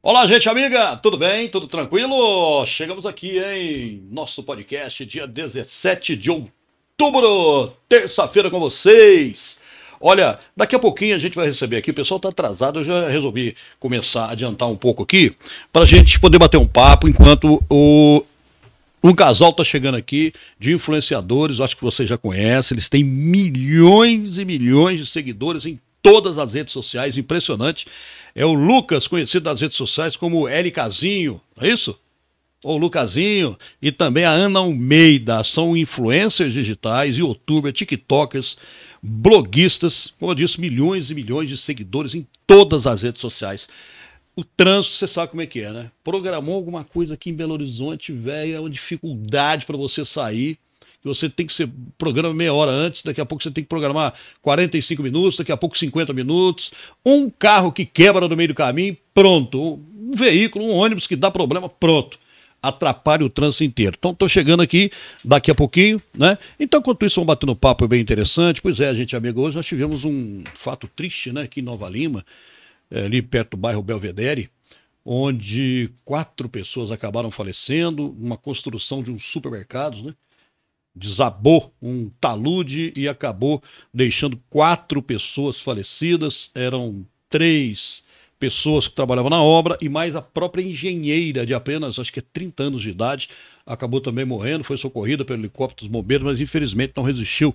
Olá, gente amiga, tudo bem? Tudo tranquilo? Chegamos aqui em nosso podcast, dia 17 de outubro, terça-feira com vocês. Olha, daqui a pouquinho a gente vai receber aqui, o pessoal está atrasado, eu já resolvi começar a adiantar um pouco aqui, para a gente poder bater um papo enquanto o um casal está chegando aqui de influenciadores, acho que vocês já conhecem, eles têm milhões e milhões de seguidores em todas as redes sociais, impressionante. É o Lucas, conhecido nas redes sociais como L Casinho, é isso? o Lucasinho e também a Ana Almeida. São influencers digitais, youtubers, tiktokers, bloguistas, como eu disse, milhões e milhões de seguidores em todas as redes sociais. O trânsito, você sabe como é que é, né? Programou alguma coisa aqui em Belo Horizonte, velho, é uma dificuldade para você sair você tem que ser programa meia hora antes, daqui a pouco você tem que programar 45 minutos, daqui a pouco 50 minutos. Um carro que quebra no meio do caminho, pronto. Um veículo, um ônibus que dá problema, pronto atrapalha o trânsito inteiro. Então, estou chegando aqui daqui a pouquinho, né? Então, enquanto isso, vamos batendo um papo bem interessante. Pois é, a gente, amigo, hoje nós tivemos um fato triste, né, aqui em Nova Lima, eh, ali perto do bairro Belvedere, onde quatro pessoas acabaram falecendo, uma construção de um supermercado, né? desabou um talude e acabou deixando quatro pessoas falecidas. Eram três pessoas que trabalhavam na obra e mais a própria engenheira de apenas, acho que é 30 anos de idade, acabou também morrendo, foi socorrida pelo helicóptero dos bombeiros, mas infelizmente não resistiu.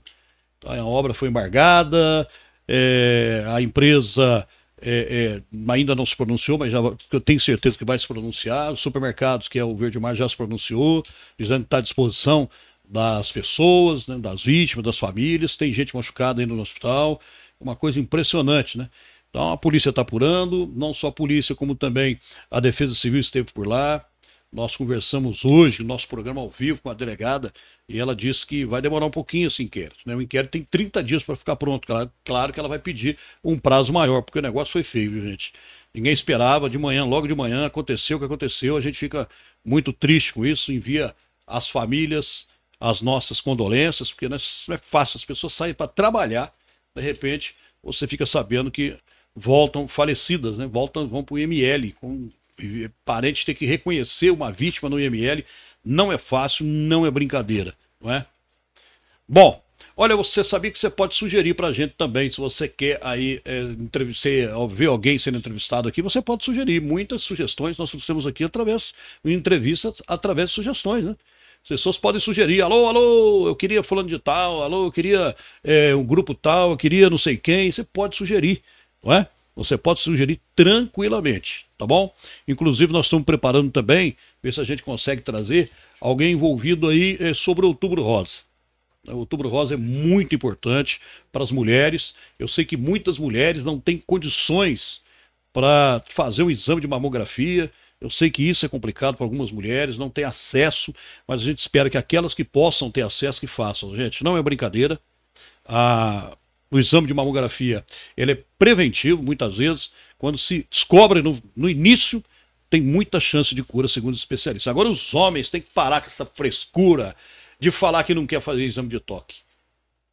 Tá, a obra foi embargada, é, a empresa é, é, ainda não se pronunciou, mas já, eu tenho certeza que vai se pronunciar. Os supermercados, que é o Verde Mar, já se pronunciou, dizendo que está à disposição das pessoas, né, das vítimas, das famílias. Tem gente machucada ainda no hospital. É uma coisa impressionante, né? Então a polícia está apurando, não só a polícia, como também a Defesa Civil esteve por lá. Nós conversamos hoje no nosso programa ao vivo com a delegada e ela disse que vai demorar um pouquinho esse inquérito. Né? O inquérito tem 30 dias para ficar pronto. Claro, claro, que ela vai pedir um prazo maior, porque o negócio foi feio, viu, gente? Ninguém esperava. De manhã, logo de manhã, aconteceu o que aconteceu. A gente fica muito triste com isso, envia as famílias, as nossas condolências, porque não né, é fácil as pessoas saírem para trabalhar, de repente você fica sabendo que voltam falecidas, né? Voltam, vão para o IML. Com, parente ter que reconhecer uma vítima no IML não é fácil, não é brincadeira, não é? Bom, olha, você sabia que você pode sugerir para a gente também, se você quer aí é, entrevistar, ver alguém sendo entrevistado aqui, você pode sugerir muitas sugestões, nós temos aqui através de entrevistas, através de sugestões, né? As pessoas podem sugerir, alô, alô, eu queria fulano de tal, alô, eu queria é, um grupo tal, eu queria não sei quem. Você pode sugerir, não é? Você pode sugerir tranquilamente, tá bom? Inclusive, nós estamos preparando também, ver se a gente consegue trazer alguém envolvido aí é, sobre o Outubro Rosa. O Outubro Rosa é muito importante para as mulheres. Eu sei que muitas mulheres não têm condições para fazer um exame de mamografia, eu sei que isso é complicado para algumas mulheres, não tem acesso, mas a gente espera que aquelas que possam ter acesso, que façam. Gente, não é brincadeira. A, o exame de mamografia ele é preventivo, muitas vezes. Quando se descobre no, no início, tem muita chance de cura, segundo os especialistas. Agora, os homens têm que parar com essa frescura de falar que não quer fazer exame de toque.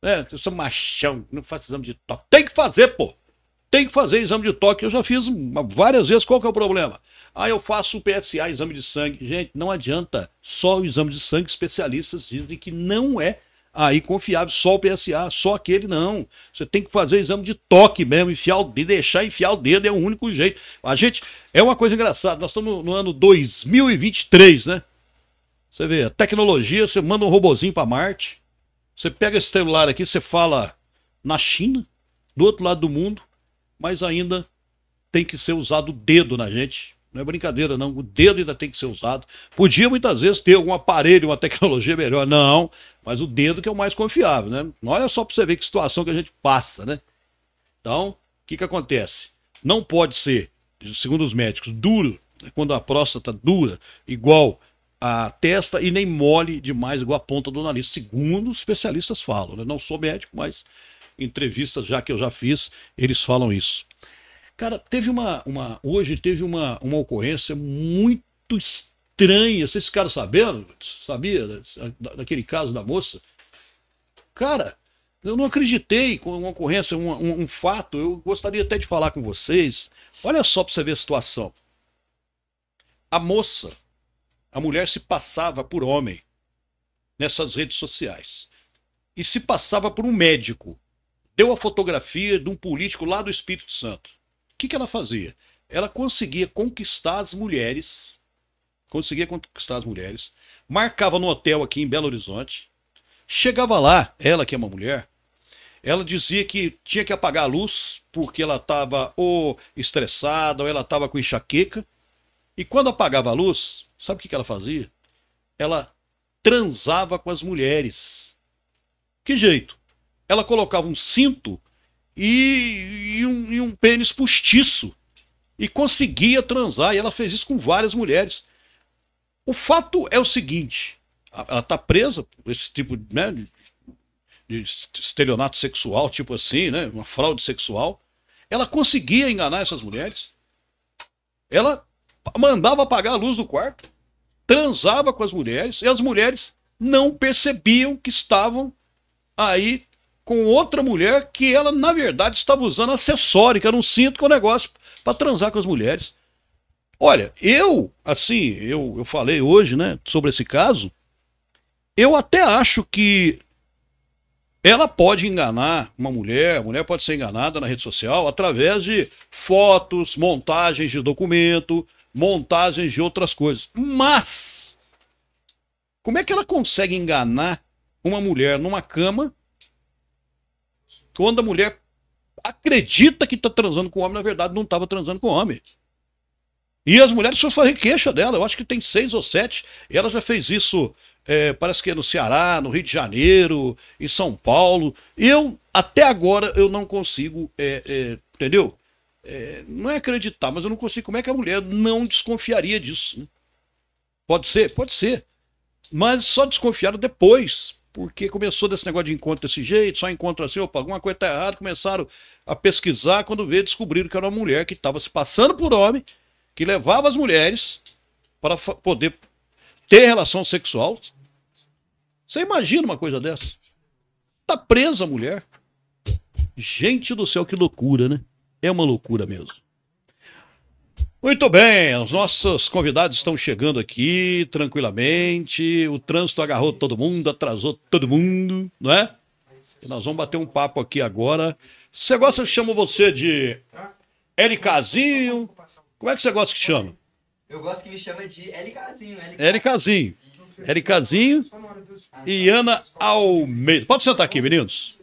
É, eu sou machão, não faço exame de toque. Tem que fazer, pô! Tem que fazer exame de toque. Eu já fiz várias vezes. Qual que é o problema? Ah, eu faço o PSA, exame de sangue. Gente, não adianta. Só o exame de sangue, especialistas dizem que não é aí confiável. Só o PSA, só aquele não. Você tem que fazer exame de toque mesmo, enfiar o dedo, deixar enfiar o dedo é o único jeito. A gente, é uma coisa engraçada. Nós estamos no ano 2023, né? Você vê, a tecnologia, você manda um robozinho para Marte. Você pega esse celular aqui, você fala na China, do outro lado do mundo mas ainda tem que ser usado o dedo na gente. Não é brincadeira, não. O dedo ainda tem que ser usado. Podia muitas vezes ter algum aparelho, uma tecnologia melhor. Não, mas o dedo que é o mais confiável, né? Olha só para você ver que situação que a gente passa, né? Então, o que, que acontece? Não pode ser, segundo os médicos, duro, né? quando a próstata dura, igual a testa, e nem mole demais, igual a ponta do nariz, segundo os especialistas falam. Né? Não sou médico, mas entrevistas já que eu já fiz, eles falam isso. Cara, teve uma. uma hoje teve uma, uma ocorrência muito estranha. Vocês ficaram sabendo? Sabia? daquele caso da moça? Cara, eu não acreditei com uma ocorrência, um, um, um, fato. Eu gostaria até de falar com vocês. Olha só para você ver a situação. A moça, a mulher se passava por homem nessas redes sociais e se passava por um médico deu a fotografia de um político lá do Espírito Santo. O que, que ela fazia? Ela conseguia conquistar as mulheres, conseguia conquistar as mulheres, marcava no hotel aqui em Belo Horizonte, chegava lá, ela que é uma mulher, ela dizia que tinha que apagar a luz porque ela estava ou estressada ou ela estava com enxaqueca. E quando apagava a luz, sabe o que, que ela fazia? Ela transava com as mulheres. Que jeito? ela colocava um cinto e, e, um, e um pênis postiço. E conseguia transar. E ela fez isso com várias mulheres. O fato é o seguinte: ela está presa por esse tipo né, de estelionato sexual, tipo assim, né, uma fraude sexual. Ela conseguia enganar essas mulheres. Ela mandava apagar a luz do quarto, transava com as mulheres, e as mulheres não percebiam que estavam aí com outra mulher que ela, na verdade, estava usando acessório, que era um cinto que é um negócio para transar com as mulheres. Olha, eu, assim, eu, eu falei hoje, né, sobre esse caso, eu até acho que ela pode enganar uma mulher, a mulher pode ser enganada na rede social através de fotos, montagens de documento, montagens de outras coisas. Mas como é que ela consegue enganar uma mulher numa cama quando a mulher acredita que está transando com o homem, na verdade não estava transando com o homem. E as mulheres só fazem queixa dela, eu acho que tem seis ou sete, e ela já fez isso, é, parece que é no Ceará, no Rio de Janeiro, em São Paulo. Eu, até agora, eu não consigo, é, é, entendeu? É, não é acreditar, mas eu não consigo. Como é que a mulher não desconfiaria disso? Né? Pode ser? Pode ser. Mas só desconfiaram depois, porque começou desse negócio de encontro desse jeito, só encontro assim, opa, alguma coisa tá errada, começaram a pesquisar, quando veio descobriram que era uma mulher que estava se passando por homem, que levava as mulheres para poder ter relação sexual. Você imagina uma coisa dessa? Tá presa a mulher. Gente do céu, que loucura, né? É uma loucura mesmo. Muito bem, os nossos convidados estão chegando aqui tranquilamente. O trânsito agarrou todo mundo, atrasou todo mundo, não é? E nós vamos bater um papo aqui agora. Você gosta que chamo você de LKzinho? Como é que você gosta que chama? Eu gosto que me chama de LKzinho. LKzinho. LKzinho e Ana Almeida. Pode sentar aqui, meninos.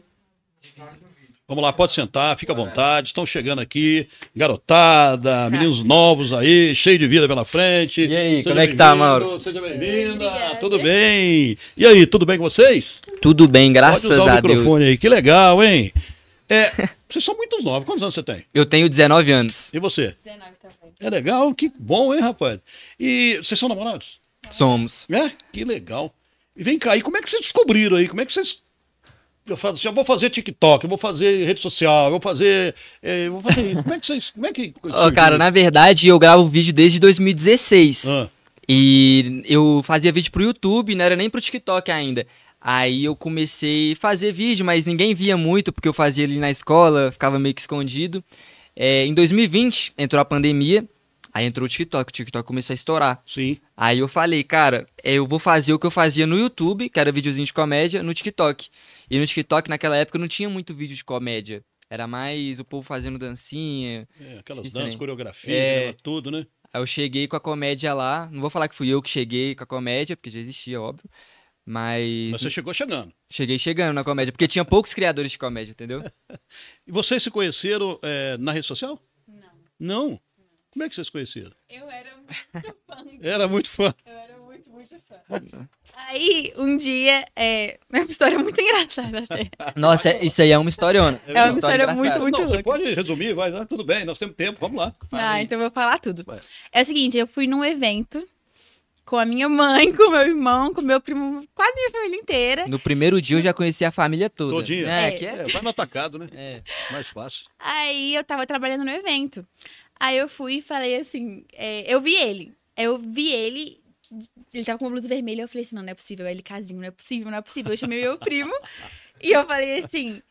Vamos lá, pode sentar, fica à vontade. Estão chegando aqui, garotada, meninos novos aí, cheio de vida pela frente. E aí, seja como é que tá, Mauro? Seja bem-vinda, tudo bem? E aí, tudo bem com vocês? Tudo bem, graças pode usar a o microfone Deus. aí, que legal, hein? É, vocês são muito novos, quantos anos você tem? Eu tenho 19 anos. E você? 19 também. É legal, que bom, hein, rapaz? E vocês são namorados? Somos. É, que legal. E vem cá, e como é que vocês descobriram aí? Como é que vocês eu falo assim, eu vou fazer TikTok, eu vou fazer rede social, eu vou fazer. Eh, eu vou fazer isso. Como é que vocês. Como é que. Oh, cara, na verdade, eu gravo vídeo desde 2016. Ah. E eu fazia vídeo pro YouTube, não era nem pro TikTok ainda. Aí eu comecei a fazer vídeo, mas ninguém via muito, porque eu fazia ali na escola, ficava meio que escondido. É, em 2020, entrou a pandemia, aí entrou o TikTok, o TikTok começou a estourar. Sim. Aí eu falei, cara, eu vou fazer o que eu fazia no YouTube, que era videozinho de comédia, no TikTok. E no TikTok, naquela época, não tinha muito vídeo de comédia. Era mais o povo fazendo dancinha. É, aquelas danças, coreografia, é... Né, tudo, né? Aí eu cheguei com a comédia lá. Não vou falar que fui eu que cheguei com a comédia, porque já existia, óbvio. Mas. Mas você chegou chegando. Cheguei chegando na comédia, porque tinha poucos criadores de comédia, entendeu? e vocês se conheceram é, na rede social? Não. Não? Como é que vocês conheceram? Eu era muito fã. era muito fã. Eu era muito, muito fã. Aí, um dia, é... é uma história muito engraçada até. Nossa, é, isso aí é uma história, É, é uma, tá história, muito, muito Não, Você pode resumir, vai, ah, tudo bem, nós temos tempo, vamos lá. Ah, então eu vou falar tudo. É o seguinte, eu fui num evento com a minha mãe, com meu irmão, com meu primo, quase minha família inteira. No primeiro dia eu já conheci a família toda. Todinha. É, é. Que é... é vai assim. no atacado, né? É. Mais fácil. Aí eu tava trabalhando no evento. Aí eu fui e falei assim, é, eu vi ele. Eu vi ele ele tava com uma blusa vermelha, eu falei assim, não, não é possível, é ele casinho, não é possível, não é possível. Eu chamei meu primo e eu falei assim,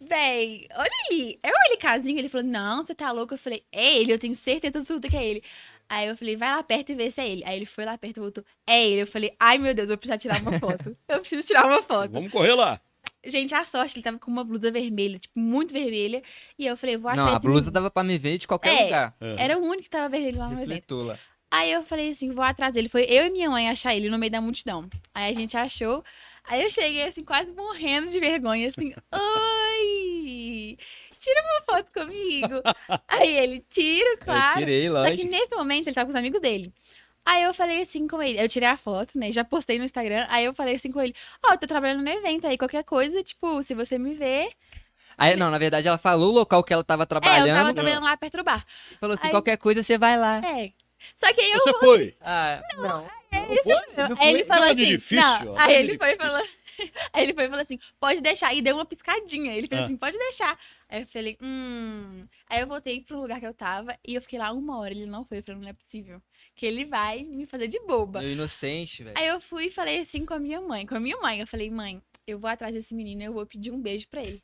bem olha ali, é o ele casinho? Ele falou, não, você tá louco? Eu falei, é ele, eu tenho certeza absoluta que é ele. Aí eu falei, vai lá perto e vê se é ele. Aí ele foi lá perto e voltou, é ele. Eu falei, ai meu Deus, eu preciso tirar uma foto. Eu preciso tirar uma foto. Vamos correr lá. Gente, a sorte que ele tava com uma blusa vermelha, tipo, muito vermelha. E eu falei, vou achar Não, a blusa menino. dava pra me ver de qualquer é, lugar. É. Era o único que tava vermelho lá no Refletou evento. Aí eu falei assim, vou atrás dele. Foi eu e minha mãe achar ele no meio da multidão. Aí a gente achou. Aí eu cheguei assim, quase morrendo de vergonha, assim, oi! Tira uma foto comigo. Aí ele, tira, claro. Eu tirei, lógico. Só que nesse momento ele tava com os amigos dele. Aí eu falei assim com ele, eu tirei a foto, né? Já postei no Instagram. Aí eu falei assim com ele, ó, oh, tô trabalhando no evento aí, qualquer coisa, tipo, se você me ver, Aí, não, na verdade, ela falou o local que ela tava trabalhando. É, eu tava né? trabalhando lá perto do bar. Falou assim, aí, qualquer coisa você vai lá. É, só que aí eu. Você foi? Ah, não. não. É, isso, não, ele falou assim. Difícil, não, aí ele foi falando. Aí ele foi e falou assim: pode deixar. E deu uma piscadinha. Ele falou ah. assim: pode deixar. Aí eu falei: hum. Aí eu voltei pro lugar que eu tava e eu fiquei lá uma hora. Ele não foi. Eu falei: não é possível. Que ele vai me fazer de boba. Eu é inocente, velho. Aí eu fui e falei assim com a minha mãe. Com a minha mãe. Eu falei: mãe, eu vou atrás desse menino eu vou pedir um beijo pra ele.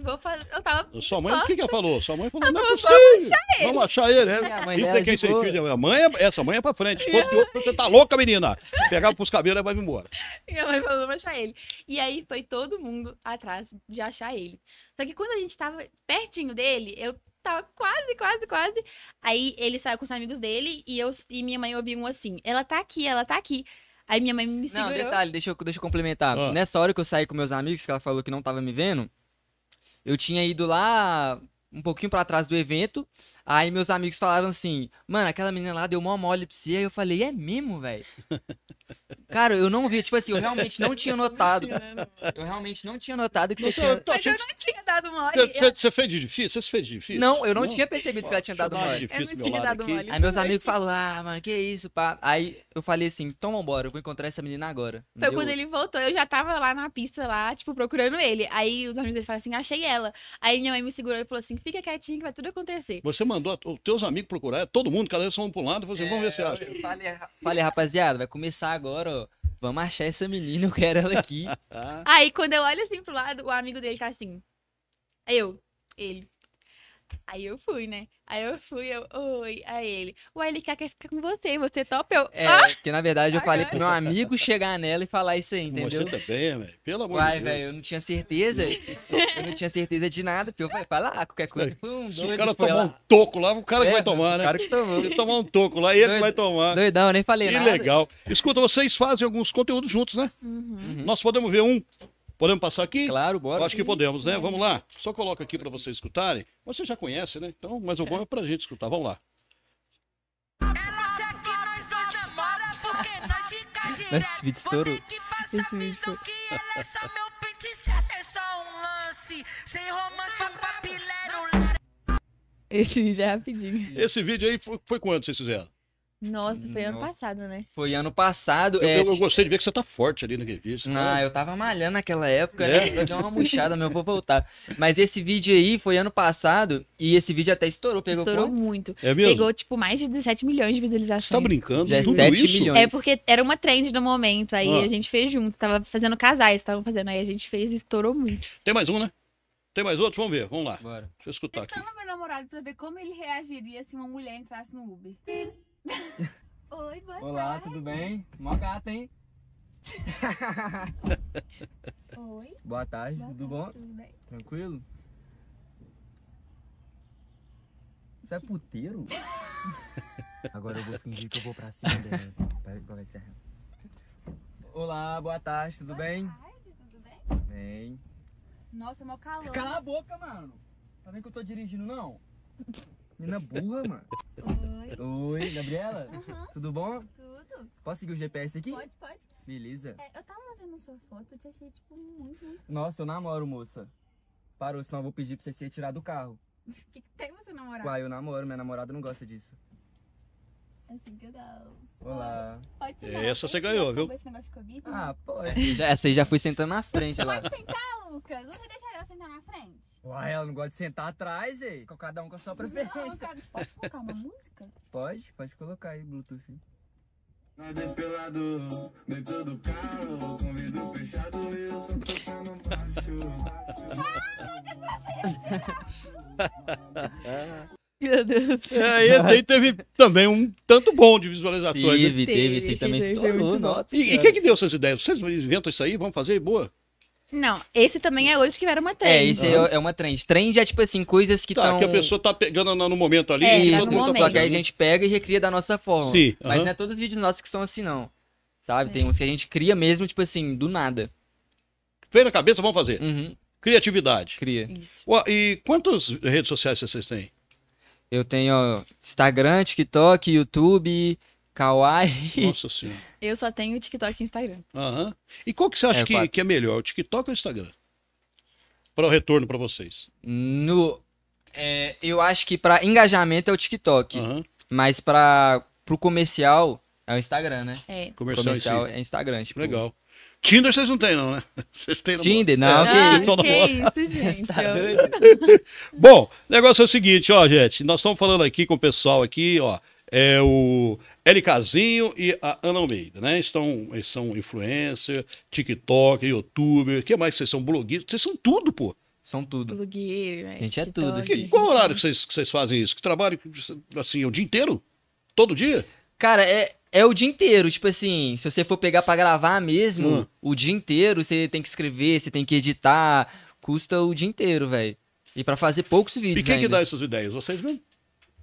Vou fazer. Eu tava. Sua mãe, o que, que ela falou? Sua mãe falou: não, é possível. Vamos achar ele. Vamos achar ele, né? Isso tem quem sem A mãe é, essa mãe é pra frente. Se fosse outro, você tá louca, menina. Pegava pros cabelos e vai embora. Minha mãe falou: vamos achar ele. E aí foi todo mundo atrás de achar ele. Só que quando a gente tava pertinho dele, eu tava quase, quase, quase. Aí ele saiu com os amigos dele e, eu, e minha mãe ouviu um assim: ela tá aqui, ela tá aqui. Aí minha mãe me segurou. Não, detalhe, deixa eu, deixa eu complementar. Ah. Nessa hora que eu saí com meus amigos, que ela falou que não tava me vendo, eu tinha ido lá um pouquinho para trás do evento. Aí meus amigos falaram assim, mano, aquela menina lá deu mó mole pra você. Aí eu falei, é mesmo, velho? Cara, eu não vi. Tipo assim, eu realmente não tinha notado. Né? Eu realmente não tinha notado que não, você tinha. Mas eu não tinha dado mole. Você, você fez de difícil? Você fez de difícil? Não, eu não, não? tinha percebido que ela tinha dado mole. Difícil, eu não tinha dado aqui. mole. Aí meus amigos falaram, ah, mano, que isso, pá. Aí eu falei assim, então vambora, eu vou encontrar essa menina agora. Foi quando outro. ele voltou, eu já tava lá na pista, lá, tipo, procurando ele. Aí os amigos dele falaram assim, achei ela. Aí minha mãe me segurou e falou assim, fica quietinho que vai tudo acontecer. Você mandou os teus amigos procurar, todo mundo, cada vez um pro lado, e falou assim, é, vamos ver se é, acha. falei, rapaziada, vai começar agora agora, ó. Vamos achar essa menina, eu quero ela aqui. Aí, quando eu olho assim pro lado, o amigo dele tá assim. Eu, ele. Aí eu fui, né? Aí eu fui, eu, oi, a ele. O ele quer ficar com você, você é topa? Eu, é, ah! que na verdade eu falei pro meu amigo chegar nela e falar isso aí, entendeu? Você também, né, velho. Pelo amor Uai, de Deus. Vai, velho, eu não tinha certeza. eu não tinha certeza de nada, porque eu falei, vai lá, qualquer coisa. Foi um Se doido, o cara tomar lá. um toco lá, o cara é, que vai tomar, né? O cara que tomou. Ele tomar um toco lá, ele que vai tomar. Doidão, eu nem falei que nada. Que legal. Escuta, vocês fazem alguns conteúdos juntos, né? Uhum. uhum. Nós podemos ver um Podemos passar aqui? Claro, bora. Eu acho que podemos, né? Vamos lá. Só coloca aqui para vocês escutarem. Você já conhece, né? Então, mas o bom é para a gente escutar. Vamos lá. esse vídeo estourou. Esse vídeo estourou. Esse vídeo é rapidinho. Esse vídeo aí foi, foi quando vocês fizeram? Nossa, foi ano passado, né? Foi ano passado. Eu, é... eu gostei de ver que você tá forte ali na revista. Ah, né? eu tava malhando naquela época, né? é. né? eu dei uma murchada, meu, vou voltar. Mas esse vídeo aí foi ano passado e esse vídeo até estourou, pegou Estourou quanto? muito. É mesmo? Pegou, tipo, mais de 17 milhões de visualizações. Você tá brincando? 17 milhões. É porque era uma trend no momento, aí ah. a gente fez junto, tava fazendo casais, tava fazendo, aí a gente fez e estourou muito. Tem mais um, né? Tem mais outro. Vamos ver, vamos lá. Bora. Deixa eu escutar Tentando aqui. meu namorado pra ver como ele reagiria se uma mulher entrasse no Uber. Oi, boa Olá, tarde. tudo bem? Mó gata, hein? Oi. Boa tarde, boa tudo tarde, bom? Tudo bem. Tranquilo? Você é puteiro? Agora eu vou fingir que eu vou pra cima dele. Peraí, vai é ser. Olá, boa tarde, tudo boa bem? Boa tarde, tudo bem? Bem. Nossa, mó calor. Cala a boca, mano. Tá vendo que eu tô dirigindo, não? Menina burra, mano. Oi. Oi, Gabriela? Uhum. Tudo bom? Tudo. Posso seguir o GPS aqui? Pode, pode. Beleza. É, eu tava vendo sua foto, eu te achei, tipo, muito, muito... Nossa, eu namoro, moça. Parou, senão eu vou pedir pra você ser tirado do carro. O que, que tem você namorar? Uai, eu namoro, minha namorada não gosta disso. É assim, Olá. Pode é, tirar. Essa você ganhou, viu? Esse negócio Ah, pode. É. essa aí já fui sentando na frente lá. Pode sentar, Lucas. Você deixaria eu sentar na frente? Uai, ela não gosta de sentar atrás, ei. Cada um com a sua preferência. Não, pode colocar uma música? Pode, pode colocar aí, Bluetooth. Nada pelado, dentro do carro, com vidro fechado e eu só tocando baixo. Meu Deus. É, aí teve também um tanto bom de visualizações. Teve, né? teve, sim, aí também teve, estourou, nossa. E, e quem que deu essas ideias? Vocês inventam isso aí, vamos fazer, boa? Não, esse também é outro que era uma trend. É, esse uhum. é, uma trend. Trend é tipo assim, coisas que estão... Tá, que a pessoa tá pegando no momento ali. É, isso, no tá momento. Só que aí a gente pega e recria da nossa forma. Sim, uhum. Mas não é todos os vídeos nossos que são assim, não. Sabe? É. Tem uns que a gente cria mesmo, tipo assim, do nada. Vem na cabeça, vamos fazer. Uhum. Criatividade. Cria. Ué, e quantas redes sociais vocês têm? Eu tenho Instagram, TikTok, YouTube, Kawaii. Nossa senhora. Eu só tenho TikTok e Instagram. Aham. E qual que você acha é, que, que, é melhor, o TikTok ou o Instagram? Para o retorno para vocês. No, é, eu acho que para engajamento é o TikTok, uhum. mas para o comercial é o Instagram, né? É. Comercial, comercial si. é Instagram. Tipo... Legal. Tinder vocês não tem, não, né? Vocês têm Tinder, não. É, vocês estão que isso, gente. tá Bom, o negócio é o seguinte, ó, gente. Nós estamos falando aqui com o pessoal aqui, ó. É o LKzinho e a Ana Almeida, né? Estão, são influencer, TikTok, youtuber, que mais? Vocês são blogueiros, vocês são tudo, pô. São tudo. Blogueiro, é, gente é tudo. Que, qual horário que vocês, que vocês fazem isso? Que trabalho, assim, o dia inteiro? Todo dia? Cara, é, é o dia inteiro. Tipo assim, se você for pegar para gravar mesmo, hum. o dia inteiro você tem que escrever, você tem que editar. Custa o dia inteiro, velho. E para fazer poucos vídeos. E quem ainda. que dá essas ideias? Vocês mesmo?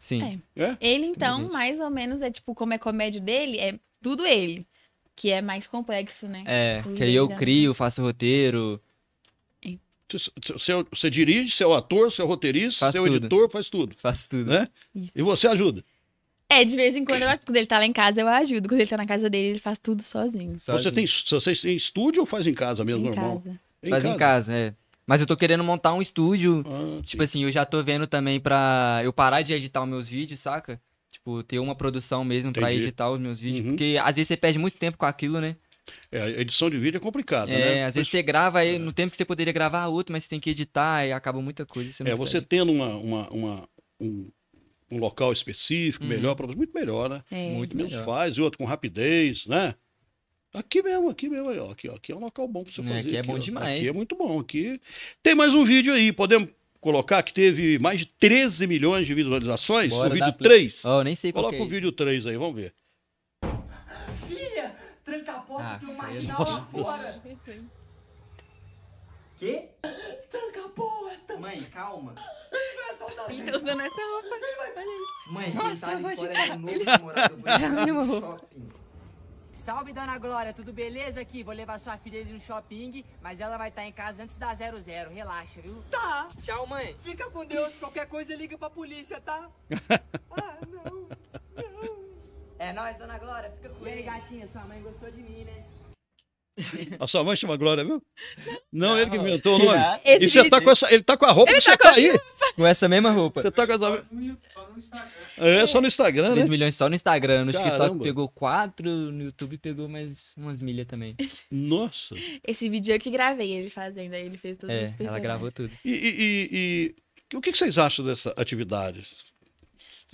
Sim. É. É? Ele, então, Entendi. mais ou menos é tipo, como é comédia dele, é tudo ele. Que é mais complexo, né? É, Cuida. Tipo, que aí eu crio, faço roteiro. Você, você dirige, você é o ator, você é o roteirista, você é o editor, faz tudo. Faz tudo. Né? E você ajuda. É, de vez em quando, eu, quando ele tá lá em casa, eu ajudo. Quando ele tá na casa dele, ele faz tudo sozinho. sozinho. Você tem, vocês tem estúdio ou faz em casa mesmo, em normal? Casa. Em faz casa. em casa, é. Mas eu tô querendo montar um estúdio. Ah, tipo assim, eu já tô vendo também pra eu parar de editar os meus vídeos, saca? Tipo, ter uma produção mesmo Entendi. pra editar os meus vídeos. Uhum. Porque às vezes você perde muito tempo com aquilo, né? É, edição de vídeo é complicado, é, né? às vezes você grava aí, é. no tempo que você poderia gravar outro, mas você tem que editar e acaba muita coisa. Você é, consegue. você tendo uma, uma, uma um, um, local específico, uhum. melhor, muito melhor, né? É. Muito Meus melhor. pais e outro com rapidez, né? Aqui mesmo, aqui mesmo, aí, ó, aqui, ó, aqui é um local bom pra você é, fazer. Aqui é bom ó, demais. Aqui é muito bom. Aqui tem mais um vídeo aí, podemos colocar que teve mais de 13 milhões de visualizações. Bora, o vídeo 3. Oh, nem sei Coloca é. o vídeo 3 aí, vamos ver. Filha, tranca a porta ah, que o marginal lá fora. Que? Tranca a porta. Mãe, calma. Meu Deus, assaltar a gente. Mãe, usando Ele Nossa, quem tá ali fora é o novo morador do shopping. Salve, dona Glória, tudo beleza aqui? Vou levar sua filha ali no shopping, mas ela vai estar tá em casa antes da 00. Relaxa, viu? Tá. Tchau, mãe. Fica com Deus. Qualquer coisa, liga pra polícia, tá? ah, não. Não. É nóis, dona Glória. Fica com E aí, gatinha, sua mãe gostou de mim, né? A sua mãe chama Glória, viu? Não, não ele que inventou o nome. Esse e você tá com essa, ele tá com a roupa ele que você tá, tá aí. Roupa. Com essa mesma roupa. Você tá com essa. Só no Instagram. É, só no Instagram, né? 2 milhões só no Instagram. No TikTok tá, pegou 4, no YouTube pegou mais umas milhas também. Nossa. Esse vídeo eu que gravei ele fazendo, aí ele fez tudo. É, ela gravou tudo. E, e, e, e o que vocês acham dessa atividade?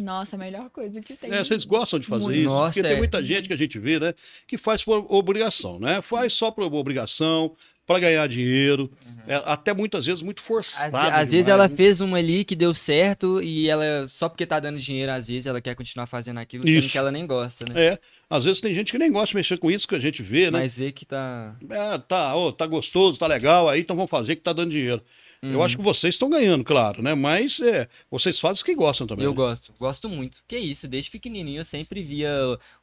Nossa, a melhor coisa que tem. É, vocês gostam de fazer muito. isso? Nossa, porque é. tem muita gente que a gente vê, né? Que faz por obrigação, né? Faz só por obrigação, para ganhar dinheiro. Uhum. É, até muitas vezes muito forçado. Às, às vezes ela né? fez uma ali que deu certo e ela, só porque tá dando dinheiro, às vezes ela quer continuar fazendo aquilo, isso. sendo que ela nem gosta, né? É. Às vezes tem gente que nem gosta de mexer com isso que a gente vê, né? Mas vê que tá. É, tá, oh, tá gostoso, tá legal, aí então vamos fazer que tá dando dinheiro. Uhum. Eu acho que vocês estão ganhando, claro, né? Mas é, vocês fazem o que gostam também. Eu né? gosto, gosto muito. Que isso, desde pequenininho eu sempre via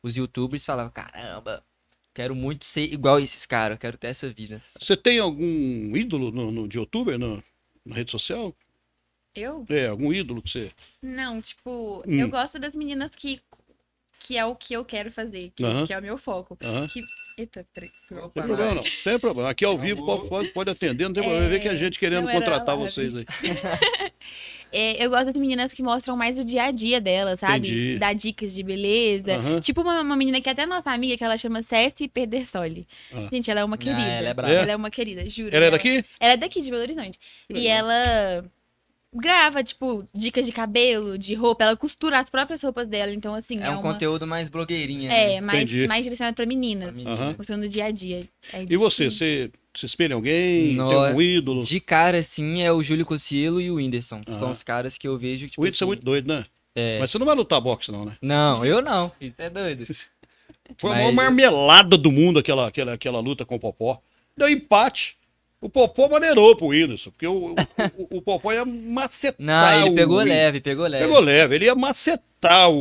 os youtubers e falava, caramba, quero muito ser igual a esses caras, quero ter essa vida. Você tem algum ídolo no, no de youtuber no, na rede social? Eu? É, algum ídolo que você... Não, tipo, hum. eu gosto das meninas que que é o que eu quero fazer, que, uhum. que é o meu foco. Uhum. Que Eita, tre... Opa, tem problema, não. Tem problema. Aqui ao vivo pode, pode atender, não tem é... problema. Vê que a é, gente querendo contratar vocês aí. É, eu gosto de meninas que mostram mais o dia a dia delas, sabe? Entendi. Dá dicas de beleza. Uhum. Tipo uma, uma, menina que é até nossa amiga, que ela chama Cessi Perdersoli. Uhum. Ah. Gente, ela é uma ah, querida. Ah, ela é brava. É? Ela é uma querida, juro. Ela, é daqui? Ela é daqui, de Belo Horizonte. e ela grava, tipo, dicas de cabelo, de roupa. Ela costura as próprias roupas dela. Então, assim. É, é um uma... conteúdo mais blogueirinha. É, né? mais, mais direcionado pra meninas. Assim, mostrando o dia a dia. É e você, você se espelha em alguém? No... Tem algum ídolo? De cara, sim, é o Júlio Cossielo e o Whindersson. São os caras que eu vejo. Tipo, o Whindersson é assim... é muito doido, né? É. Mas você não vai lutar boxe, não, né? Não, eu não. Isso é doido. Foi Mas... a maior marmelada do mundo aquela, aquela, aquela luta com o Popó. Deu empate. O Popó maneinou pro Whindersson, porque o, o, o, Popó ia macetar. Não, ele pegou leve, pegou leve. Pegou leve, ele ia macetar o,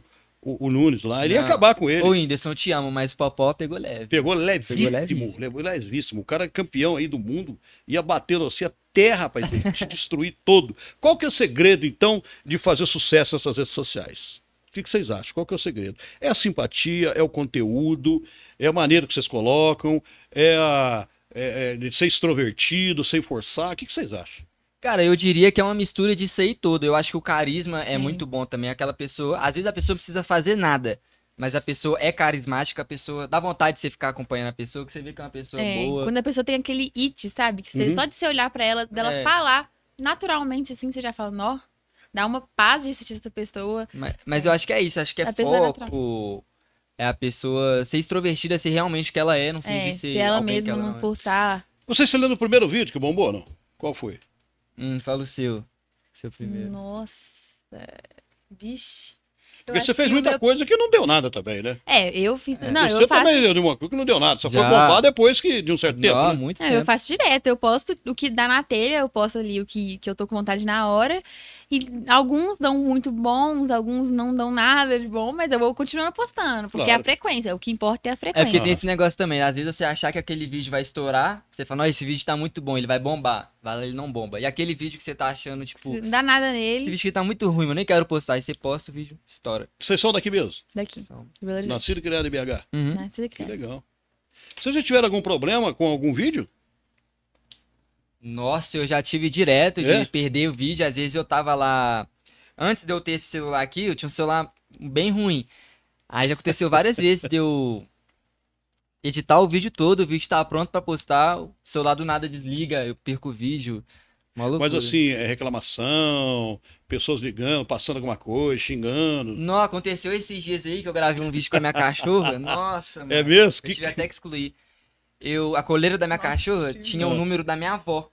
o, o, o Nunes lá, ele Não. ia acabar com ele. O Whindersson, eu te amo, mas o Popó pegou leve. Pegou levíssimo, pegou levíssimo. levíssimo. O cara é campeão aí do mundo, ia bater você terra, rapaz, ia te destruir todo. Qual que é o segredo, então, de fazer sucesso nessas redes sociais? O que, que vocês acham? Qual que é o segredo? É a simpatia, é o conteúdo, é a maneira que vocês colocam, é a é, é, de ser extrovertido, sem forçar? O que, que, vocês acham? Cara, eu diria que é uma mistura disso aí todo. Eu acho que o carisma é Sim. muito bom também. Aquela pessoa, às vezes a pessoa precisa fazer nada, mas a pessoa é carismática, a pessoa dá vontade de você ficar acompanhando a pessoa, que você vê que é uma pessoa é, boa. Quando a pessoa tem aquele it, sabe? Que você, uhum. só de você olhar para ela, dela é. falar naturalmente assim, você já fala, nó, dá uma paz de assistir essa pessoa. Mas, mas eu acho que é isso, acho que é a é foco, é a pessoa ser extrovertida, ser realmente o que ela é, não fingir é, ser. Se ela mesma ela não, não é. forçar. Você se lembra do primeiro vídeo que bombou, não? Qual foi? Hum, fala o seu. Seu primeiro. Nossa. Vixe. Porque você fez muita meu... coisa que não deu nada também, né? É, eu fiz. É. Não, você eu faço... também deu uma coisa que não deu nada. Só Já. foi bombar depois que, de um certo tempo. né? muito é, tempo. Eu faço direto. Eu posto o que dá na telha, eu posto ali o que, que eu tô com vontade na hora. E alguns dão muito bons, alguns não dão nada de bom, mas eu vou continuando postando, porque é claro. a frequência, o que importa é a frequência. É porque tem esse negócio também, às vezes você achar que aquele vídeo vai estourar, você fala, não, esse vídeo tá muito bom, ele vai bombar. Vai, ele não bomba. E aquele vídeo que você tá achando, tipo. Não dá nada nele. Esse vídeo que tá muito ruim, eu nem quero postar. Aí você posta o vídeo, estoura. Vocês são daqui mesmo? Daqui. São... Nascido e criado em BH. Uhum. Nascido e criado. Que legal. Vocês já tiveram algum problema com algum vídeo? Nossa, eu já tive direto de é? perder o vídeo. Às vezes eu tava lá. Antes de eu ter esse celular aqui, eu tinha um celular bem ruim. Aí já aconteceu várias vezes de eu editar o vídeo todo, o vídeo tava pronto para postar, o celular do nada desliga, eu perco o vídeo. Mas assim, é reclamação, pessoas ligando, passando alguma coisa, xingando. Não, aconteceu esses dias aí que eu gravei um vídeo com a minha cachorra. Nossa, é mano. É mesmo? Eu que... tive até que excluir. Eu, a coleira da minha Nossa, cachorra tinha o número da minha avó.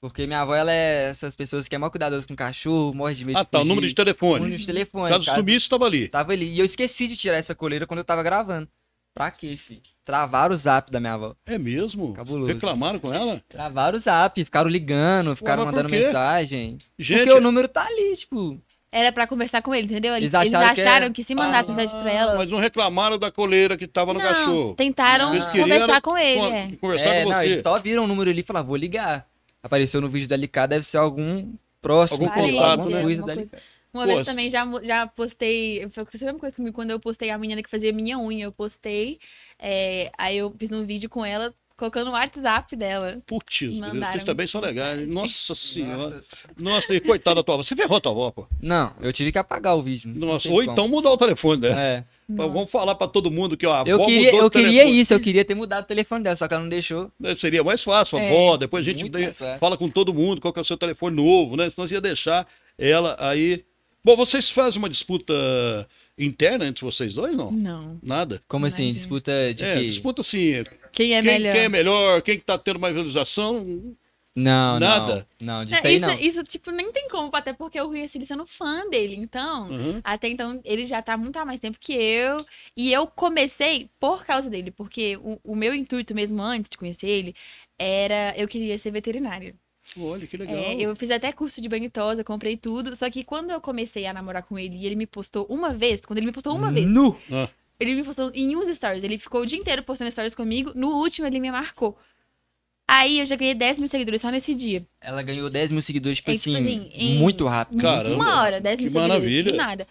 Porque minha avó, ela é essas pessoas que é mal cuidadosa com cachorro, morre de medo. Ah, de tá. O número de telefone. O número de telefone. Caso sumisse, tava ali. Tava ali. E eu esqueci de tirar essa coleira quando eu tava gravando. Pra quê, filho? Travaram o zap da minha avó. É mesmo? Cabuloso. Reclamaram com ela? Travaram o zap, ficaram ligando, ficaram Ué, mandando mensagem. Gente... Porque o é- número tá ali, tipo. Era pra conversar com ele, entendeu? Eles, eles acharam, eles acharam que, é- que, se mandasse ah, mensagem pra ah, ela. Mas não reclamaram da coleira que tava no não, cachorro. Tentaram conversar com ele. Con é. Conversar é, com você. Não, eles só viram o número ali e falaram, vou ligar apareceu no vídeo da LK, deve ser algum próximo, algum parede, contato, alguma né? coisa da LK. Uma vez também já, já postei. Foi a mesma coisa comigo quando eu postei a menina que fazia minha unha. Eu postei. É, aí eu fiz um vídeo com ela colocando o WhatsApp dela. Putz, vocês também são legais. Nossa senhora. Nossa, e coitada da tua avó. Você ferrou a tua avó, pô. Não, eu tive que apagar o vídeo. Nossa, ou então mudar o telefone né? É. Vamos falar para todo mundo que ó, a eu queria, Eu queria telefone. isso, eu queria ter mudado o telefone dela, só que ela não deixou. É, seria mais fácil, a é, avó, depois a gente de... fala com todo mundo qual que é o seu telefone novo, né? Senão ia deixar ela aí. Bom, vocês fazem uma disputa interna entre vocês dois, não? Não. Nada? Como assim? Imagina. assim? Disputa de é, que... disputa assim... Quem é quem, melhor? Quem é melhor, quem que tá tendo mais visualização... Não, Nada. não. Não, disso é, aí isso, não. Isso, tipo, nem tem como, até porque eu conheci ele sendo fã dele. Então, uhum. até então, ele já tá muito há mais tempo que eu. E eu comecei por causa dele, porque o, o meu intuito mesmo antes de conhecer ele era eu queria ser veterinária. Olha, que legal. É, eu fiz até curso de banhitosa, comprei tudo. Só que quando eu comecei a namorar com ele e ele me postou uma vez, quando ele me postou uma vez. Nu! Ah. Ele me postou em uns stories. Ele ficou o dia inteiro postando stories comigo. No último, ele me marcou. Aí eu já ganhei 10 mil seguidores só nesse dia. Ela ganhou 10 mil seguidores, tipo, é, tipo assim, assim muito rápido. Caramba, uma hora, 10 mil seguidores. Maravilha. nada.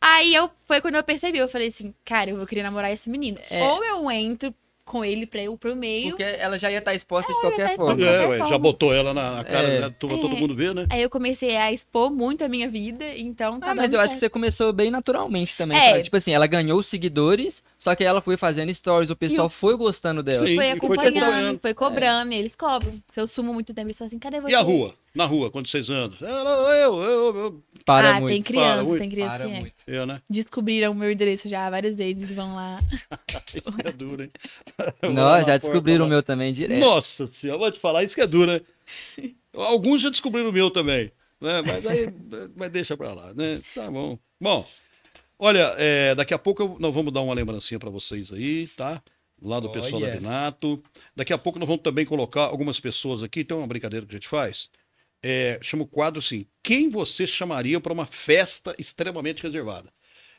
Aí eu foi quando eu percebi, eu falei assim, cara, eu vou querer namorar esse menino. É. Ou eu entro com ele pra eu pro meio. Porque ela já ia estar tá exposta tá é, de qualquer forma. É, já botou ela na, cara, é. né, todo é. mundo vê, né? Aí eu comecei a expor muito a minha vida, então tá ah, Mas eu certo. acho que você começou bem naturalmente também. É. tipo assim, ela ganhou seguidores, só que ela foi fazendo stories, o pessoal foi gostando dela. Sim, foi acompanhando, foi, foi cobrando, eles cobram. Se eu sumo muito tempo, eles falam assim, cadê você? E a rua? na rua quando vocês andam? eu, eu, eu. Para ah, muito. tem criança, para muito. tem criança. Para é. muito. Eu, né? Descobriram o meu endereço já várias vezes, eles vão lá. isso é duro, hein? Não, já descobriram o meu também direto. Nossa senhora, vou te falar, isso que é duro, né? Alguns já descobriram o meu também, né? Mas aí, mas deixa pra lá, né? Tá bom. Bom, olha, é, daqui a pouco nós vamos dar uma lembrancinha pra vocês aí, tá? lá do oh, pessoal yeah. da Renato. Daqui a pouco nós vamos também colocar algumas pessoas aqui. Tem uma brincadeira que a gente faz é, chama o quadro assim: Quem você chamaria para uma festa extremamente reservada?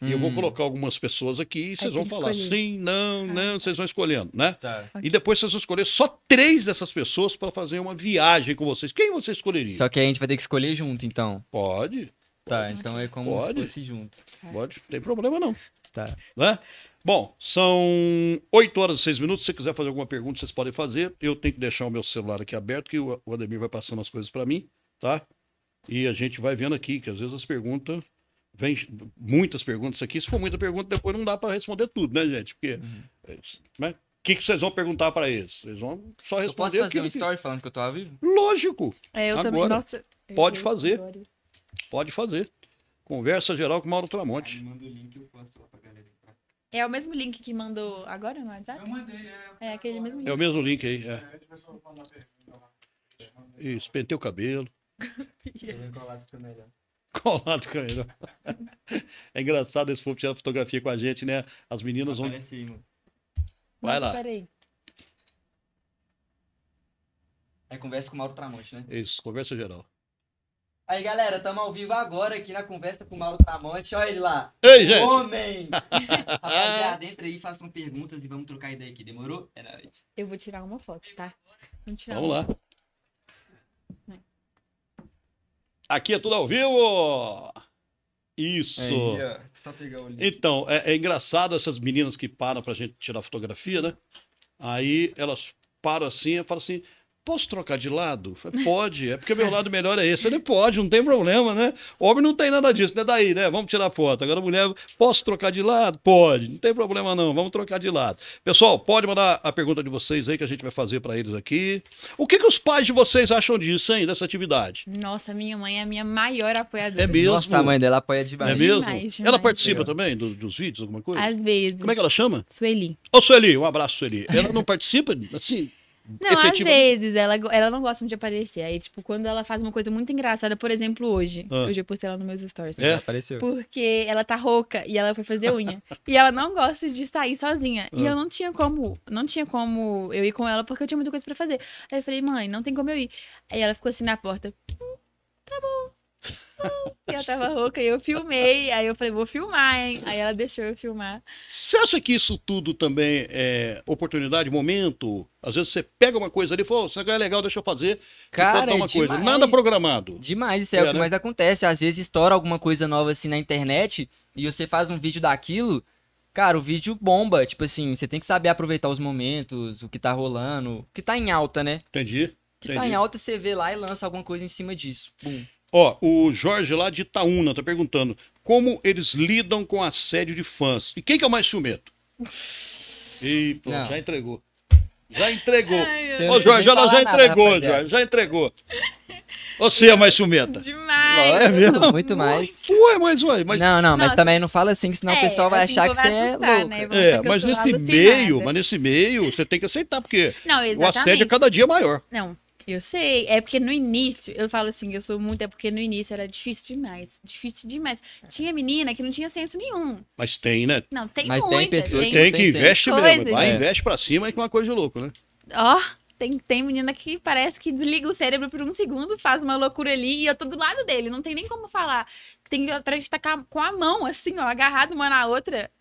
Hum. E eu vou hum. colocar algumas pessoas aqui e vocês vão falar escolher. sim, não, ah. não, vocês vão escolhendo, né? Tá. E depois vocês vão escolher só três dessas pessoas para fazer uma viagem com vocês. Quem você escolheria? Só que a gente vai ter que escolher junto, então. Pode. Tá, então é como Pode. se fosse junto. Pode, não tem problema não. Tá. Né? Bom, são 8 horas e 6 minutos. Se quiser fazer alguma pergunta, vocês podem fazer. Eu tenho que deixar o meu celular aqui aberto, que o Ademir vai passando as coisas para mim, tá? E a gente vai vendo aqui, que às vezes as perguntas. Vem muitas perguntas aqui. Se for muita pergunta, depois não dá para responder tudo, né, gente? Porque. Uhum. É, né? O que, que vocês vão perguntar para eles? Eles vão só responder. Eu posso fazer um que... story falando que eu tava vivo? Lógico. É, eu Agora. também. Nossa, Pode fazer. Pode fazer. Conversa geral com Mauro Tramonte. manda o link, eu lá pra galera. É o mesmo link que mandou agora no WhatsApp? Eu mandei, é. É aquele mesmo link. É o mesmo link aí. É. é Isso, pentei o cabelo. colado fica melhor. É engraçado esse povo tirar fotografia com a gente, né? As meninas vão. Aparece Vai lá. Peraí. É conversa com o Mauro Tramonte, né? Isso, conversa geral. Aí, galera, estamos ao vivo agora aqui na conversa com o Mauro Tramonte. Olha ele lá. Ei, gente! Homem! Rapaziada, entra aí, façam perguntas e vamos trocar ideia aqui. Demorou? Era isso. Eu vou tirar uma foto, tá? Vamos, vamos lá. Aqui é tudo ao vivo! Isso! É, só pegar o link. Então, é, é engraçado essas meninas que param pra gente tirar fotografia, né? Aí elas param assim, eu falo assim posso trocar de lado? Falei, pode, é porque meu lado melhor é esse. Ele pode, não tem problema, né? Homem não tem nada disso, né? Daí, né? Vamos tirar foto. Agora, mulher, posso trocar de lado? Pode, não tem problema não, vamos trocar de lado. Pessoal, pode mandar a pergunta de vocês aí que a gente vai fazer para eles aqui. O que, que os pais de vocês acham disso, hein, dessa atividade? Nossa, minha mãe é a minha maior apoiadora. É mesmo? Nossa, a mãe dela apoia demais. É mesmo? Demais, demais. Ela participa é. também dos vídeos, alguma coisa? Às vezes. Como é que ela chama? Sueli. Ô, Sueli, um abraço, Sueli. Ela não participa, assim, não, às vezes, ela, ela não gosta muito de aparecer. Aí, tipo, quando ela faz uma coisa muito engraçada, por exemplo, hoje. Ah. Hoje eu postei ela nos meus stories. É, apareceu. Porque ela tá rouca e ela foi fazer unha. e ela não gosta de sair sozinha. Ah. E eu não tinha como, não tinha como eu ir com ela porque eu tinha muita coisa pra fazer. Aí eu falei, mãe, não tem como eu ir. Aí ela ficou assim na porta. Hum, tá bom. E ela tava rouca e eu filmei. Aí eu falei, vou filmar, hein? Aí ela deixou eu filmar. Você acha que isso tudo também é oportunidade, momento? Às vezes você pega uma coisa ali e fala, isso aqui é legal, deixa eu fazer. Cara, uma é coisa. Nada programado. Demais, isso é, é o que né? mais acontece. Às vezes estoura alguma coisa nova assim na internet e você faz um vídeo daquilo. Cara, o vídeo bomba. Tipo assim, você tem que saber aproveitar os momentos, o que tá rolando, o que tá em alta, né? Entendi. O que tá Entendi. tá em alta, você vê lá e lança alguma coisa em cima disso. Pum. Ó, o Jorge lá de Itaúna tá perguntando como eles lidam com assédio de fãs. E quem que é o mais ciumento? E Não. já entregou. Já entregou. Ai, Ô, Jorge, ela já entregou, nada, Jorge, já entregou. Você é mais ciumenta. Demais. É mesmo? Muito mais. Ué, mas ué, mas. Não, não, mas também não fala assim, que senão é, o pessoal vai assim, achar que você é louco. Né? É, mas nesse meio, mas nesse meio, você tem que aceitar, porque não, o assédio é cada dia maior. Não, eu sei, é porque no início, eu falo assim, eu sou muito, é porque no início era difícil demais, difícil demais. É. Tinha menina que não tinha senso nenhum. Mas tem, né? Não, tem Mas muita. tem pessoa tem, que, tem que investe coisa, mesmo, vai, investe pra cima, é que é uma coisa de louco, né? Ó, oh, tem, tem menina que parece que desliga o cérebro por um segundo, faz uma loucura ali, e eu tô do lado dele, não tem nem como falar. Tem atrás de tacar com a mão, assim, ó, agarrado uma na outra,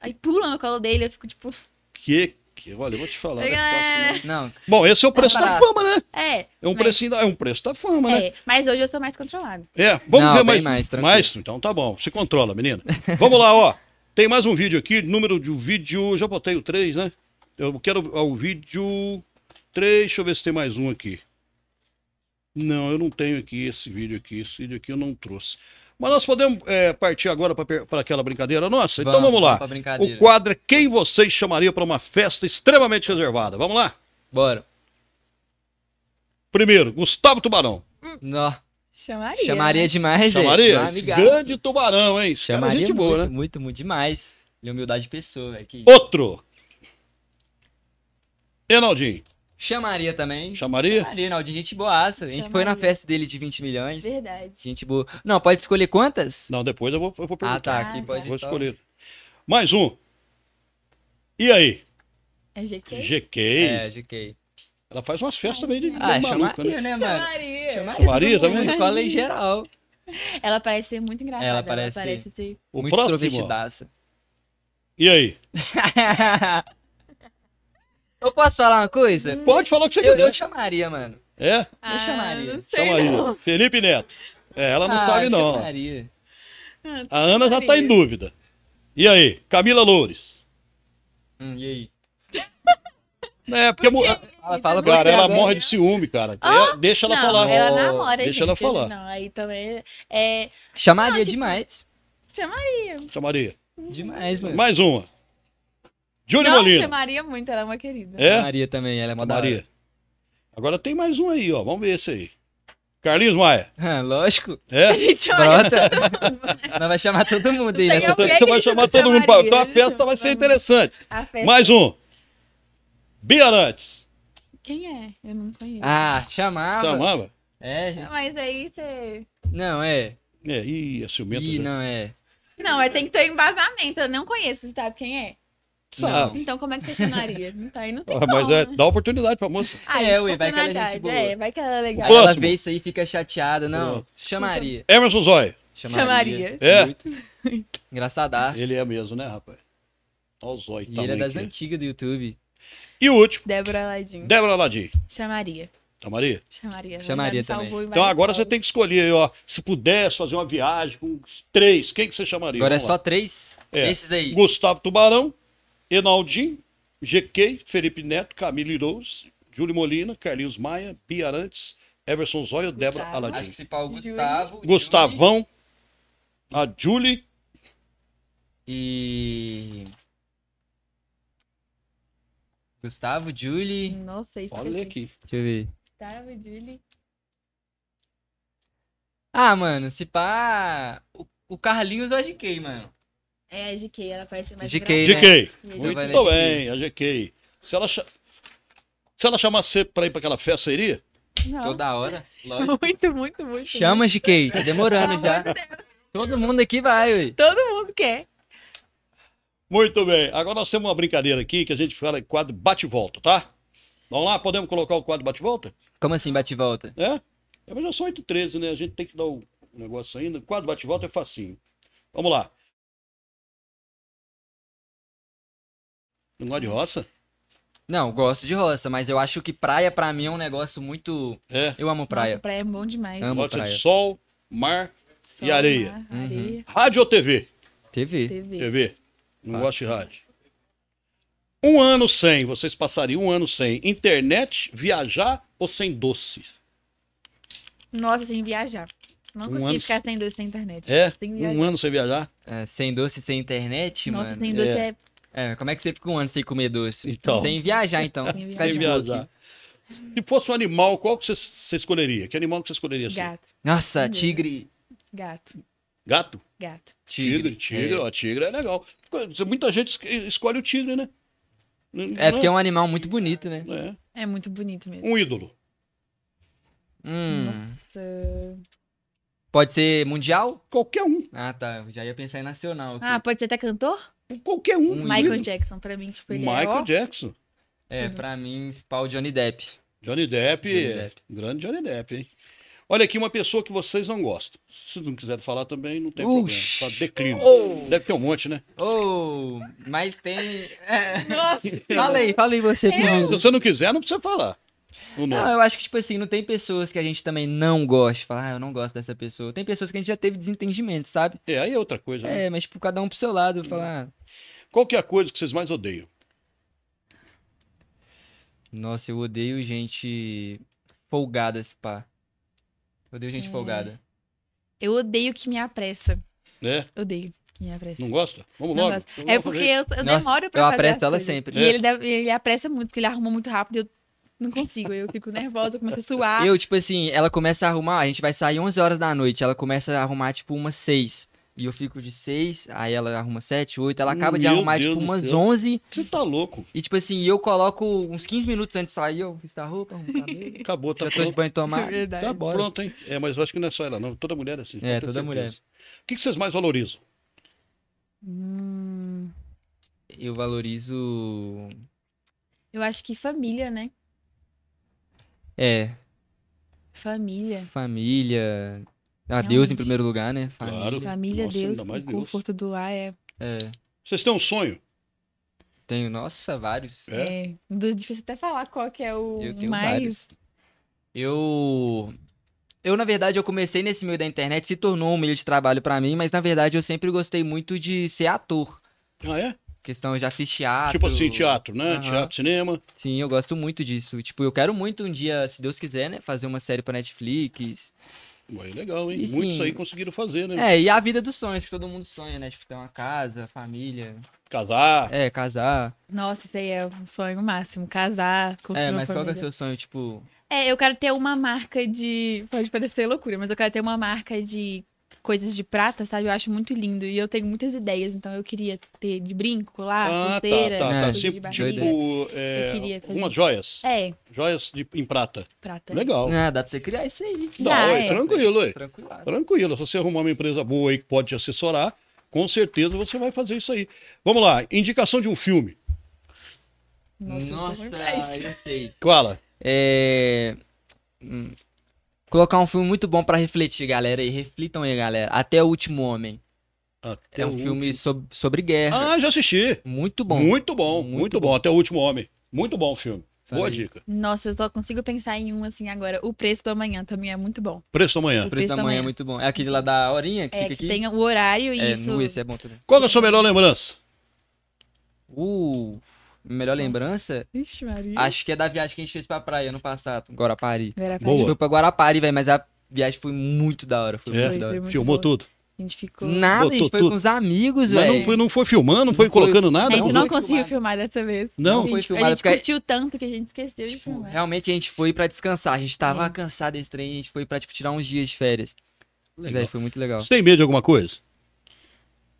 aí pula no colo dele, eu fico tipo... Que que, olha, eu vou te falar. É né? Não. não. Bom, esse é o preço da fama, né? É. É um, mas... precinho, é um preço da fama, né? É, mas hoje eu estou mais controlado. É, vamos não, ver mais. Mais, mais, então tá bom. Se controla, menina. vamos lá, ó. Tem mais um vídeo aqui, número de um vídeo. Já botei o 3, né? Eu quero ao vídeo 3. Deixa eu ver se tem mais um aqui. Não, eu não tenho aqui esse vídeo aqui. Esse vídeo aqui eu não trouxe. Mas nós podemos é, partir agora para aquela brincadeira nossa? Então vamos, então vamos lá. Vamos o quadro é Quem Vocês Chamaria para uma Festa Extremamente Reservada. Vamos lá? Bora. Primeiro, Gustavo Tubarão. Não. Chamaria. Chamaria né? demais, Chamaria? grande tubarão, hein? Esse é Chamaria cara, muito, boa, né? muito, muito, demais. E é humildade de pessoa. É que... Outro. Enaldinho. Chamaria também. Chamaria? Chamaria, de gente boaça. A gente Chamaria. foi na festa dele de 20 milhões. Verdade. Gente boa. Não, pode escolher quantas? Não, depois eu vou, eu vou perguntar. Ah, tá, aqui ah, pode Vou então. escolher. Mais um. E aí? É GK? GK. É, GK. Ela faz umas festas também de. Ah, né? chamaria, né, mano? Chamaria. Chamaria, chamaria também? Cola em geral. Ela parece ser muito engraçada. Ela parece, ela parece ser o muito próximo. E aí? Eu posso falar uma coisa? Hum. Pode falar o que você eu, quiser. Eu chamaria, mano. É? Ah, eu chamaria. Não chamaria. Não. Felipe Neto. É, ela não ah, sabe, não. Chamaria. A Ana já tá em dúvida. E aí, Camila Loures? Hum, e aí? É, porque, porque... Ela fala cara, ela agora, morre né? de ciúme, cara. É, oh, deixa ela não, falar. Ela namora, Deixa gente, ela falar. Não, aí também é... Chamaria não, tipo... demais. Chamaria. Chamaria. Demais, mano. Mais uma. Júlio Não, Molina. chamaria é muito, ela é uma querida. É? Maria também, ela é uma Maria. Agora tem mais um aí, ó. Vamos ver esse aí. Carlinhos Maia. Ah, lógico. É? A gente Brota. Nós tá vai chamar todo mundo aí. Né? Você vai chamar todo mundo. Pra... Então a festa vai ser interessante. Festa... Mais um. Bia Lantes. Quem é? Eu não conheço. Ah, chamava. Chamava? É, gente. Mas aí você... Não, é. É, e é ciumento. Ih, já. Né? não é. Não, mas é, tem que ter um embasamento. Eu não conheço, sabe quem é? Sabe. Então, como é que você chamaria? Não tá aí, não tem ah, Mas é, né? dá oportunidade pra moça. Ah, é, ué, vai que ela é gente boa. É, vai que ela é legal. Ela vê isso aí fica chateada. Não, chamaria. Emerson Zóia. Chamaria. chamaria. É. Muito. Engraçadaço. Ele é mesmo, né, rapaz? Olha o Zóia. E ele é das aqui. É. antigas do YouTube. E o último. Débora Ladim. Débora Ladim. Chamaria. Chamaria? Chamaria. Chamaria também. Então agora você tem que escolher aí, ó. Se pudesse fazer uma viagem com três, quem que você chamaria? Agora é Vamos é lá. só três? É. Esses aí. Gustavo Tubarão. Enaldin, GK, Felipe Neto, Camilo Irouz, Júlio Molina, Carlinhos Maia, Bia Arantes, Everson Zóio, Débora Aladim. Acho que se Gustavo. Gustavão, a Julie. E. Gustavo, Julie. Não sei. Olha aqui. Deixa eu ver. Gustavo, Julie. Ah, mano, se pá. O Carlinhos eu acho que, é, mano. É, a GK, ela parece mais GK, né? GK, muito bem, a GK. Se ela, cha- se ela chamasse pra ir pra aquela festa, iria? Não. Toda hora, lógico. Muito, muito, muito. Chama, a GK, tá demorando já. Todo mundo aqui vai, ui. Todo mundo quer. Muito bem, agora nós temos uma brincadeira aqui que a gente fala em quadro bate-volta, tá? Vamos lá, podemos colocar o quadro bate-volta? Como assim, bate e volta? É? é? mas já são 8 13 né? A gente tem que dar o negócio ainda. Quadro bate-volta é facinho. Vamos lá. Não gosta de roça? Não, gosto de roça, mas eu acho que praia pra mim é um negócio muito. É. Eu amo praia. Nossa, praia é bom demais. Amo gosto praia. de sol, mar sol, e areia. Mar, uhum. areia. Rádio ou TV? TV. TV. Não gosto de rádio. Um ano sem, vocês passariam um ano sem internet, viajar ou sem doce? Nossa, sem viajar. Não um consegui ficar sem doce sem internet. É? Sem um ano sem viajar? É, sem doce sem internet, Nossa, mano. sem doce é, é é, como é que você fica um ano sem comer doce? Então. Sem viajar, então. Sem viajar. Sem viajar. Se fosse um animal, qual que você, escolheria? Que animal que você escolheria ser? Gato. Nossa, tigre. Gato. Gato? Gato. Tigre, tigre, é. tigre é legal. Muita gente escolhe o tigre, né? É, porque é um animal muito bonito, né? É, é muito bonito mesmo. Um ídolo. Hum. Nossa. Pode ser mundial? Qualquer um. Ah, tá. Já ia pensar em nacional. Aqui. Ah, pode ser até cantor? qualquer um. Michael Jackson, pra mim, tipo, ele Michael é. Michael Jackson. É, Tudo. Uhum. pra mim, Paul Johnny Depp. Johnny Depp, Johnny Depp. grande Johnny Depp, hein? Olha aqui uma pessoa que vocês não gostam. Se não quiser falar também, não tem Ux, problema. Tá declínio. Oh, Deve ter um monte, né? Oh, mas tem. É... Nossa, falei, falei você, Fernando. Se você não quiser, não precisa falar. Não, eu acho que, tipo assim, não tem pessoas que a gente também não gosta. Falar, ah, eu não gosto dessa pessoa. Tem pessoas que a gente já teve desentendimento, sabe? É, aí é outra coisa. Né? É, né? mas, tipo, cada um pro seu lado. Falar. Ah. Qual que é a coisa que vocês mais odeiam? Nossa, eu odeio gente folgada, esse pá. Eu odeio gente é. folgada. Eu odeio que me apressa. É? eu Odeio. Não gosta? Vamos não logo. é porque eu, eu Nossa, demoro pra Eu apresso ela coisas. sempre. É. E é. ele, deve, ele apressa muito, porque ele arruma muito rápido. Eu não consigo, eu fico nervosa, começo a suar. Eu, tipo assim, ela começa a arrumar, a gente vai sair 11 horas da noite, ela começa a arrumar, tipo, umas 6. E eu fico de 6, aí ela arruma 7, 8, ela acaba Meu de arrumar, Deus tipo, umas céu. 11. Você tá louco? E, tipo assim, eu coloco uns 15 minutos antes de sair, eu fiz a roupa, arrumo o cabelo. Acabou, tá já tô de banho tomar. É Tá bom. pronto, hein? É, mas eu acho que não é só ela, não. Toda mulher é assim. É, toda mulher. O que, que vocês mais valorizam? Hum... Eu valorizo... Eu acho que família, né? É. Família. Família. A ah, Deus em primeiro lugar, né? Família. Claro. Família, Nossa, Deus, o conforto do lar é... é... Vocês têm um sonho? Tenho, nossa, vários. É. é. Difícil até falar qual que é o eu tenho mais. Vários. Eu. Eu, na verdade, eu comecei nesse meio da internet, se tornou um meio de trabalho para mim, mas na verdade eu sempre gostei muito de ser ator. Ah, é? questão, já fiz teatro. Tipo assim, teatro, né? Uhum. Teatro, cinema. Sim, eu gosto muito disso. Tipo, eu quero muito um dia, se Deus quiser, né? Fazer uma série para Netflix. Ué, legal, hein? E, Muitos sim, aí conseguiram fazer, né? É, e a vida dos sonhos, que todo mundo sonha, né? Tipo, ter uma casa, família. Casar. É, casar. Nossa, isso aí é um sonho máximo. Casar, construir É, mas qual é o seu sonho, tipo... É, eu quero ter uma marca de... Pode parecer loucura, mas eu quero ter uma marca de coisas de prata, sabe? Eu acho muito lindo. E eu tenho muitas ideias, então eu queria ter de brinco lá, ah, tá, pulseira, tá, tá, tá. Tipo, de barriga. Tipo, é, Algumas joias? É. Joias de, em prata. Prata. Legal. Ah, dá pra você criar isso aí. Dá, ah, é. tranquilo, é. Tranquilo. Tranquilo. Se você arrumar uma empresa boa aí que pode te assessorar, com certeza você vai fazer isso aí. Vamos lá, indicação de um filme. Nossa, eu sei. Qual? É... Hum, Colocar um filme muito bom para refletir, galera. E reflitam aí, galera. Até o Último Homem. Até é um o... filme sobre, sobre guerra. Ah, já assisti. Muito bom. Muito bom, muito, muito bom. bom. Até o Último Homem. Muito bom o filme. Falei. Boa dica. Nossa, eu só consigo pensar em um assim agora. O preço do amanhã também é muito bom. Preço do amanhã. O preço, da manhã é muito bom. É aquele lá da horinha que é, fica aqui? tem o horário e é, isso. esse é bom também. Qual é a sua melhor lembrança? Uh melhor lembrança, Ixi, Maria. acho que é da viagem que a gente fez pra praia ano passado, Guarapari. Guarapari. Boa. A foi pra Guarapari, velho, mas a viagem foi muito da hora. Foi é. muito da hora. Muito Filmou boa. tudo. A gente ficou. Nada, Botou, a gente foi tudo. com os amigos, velho. Não foi, não foi filmando, não foi, colocando nada. A gente não, não conseguiu filmar dessa vez. Não, não foi A gente curtiu tanto que a gente esqueceu tipo, de filmar. Realmente a gente foi pra descansar. A gente tava é. cansado desse trem, a gente foi pra tipo, tirar uns dias de férias. Legal. Véio, foi muito legal. Você tem medo de alguma coisa?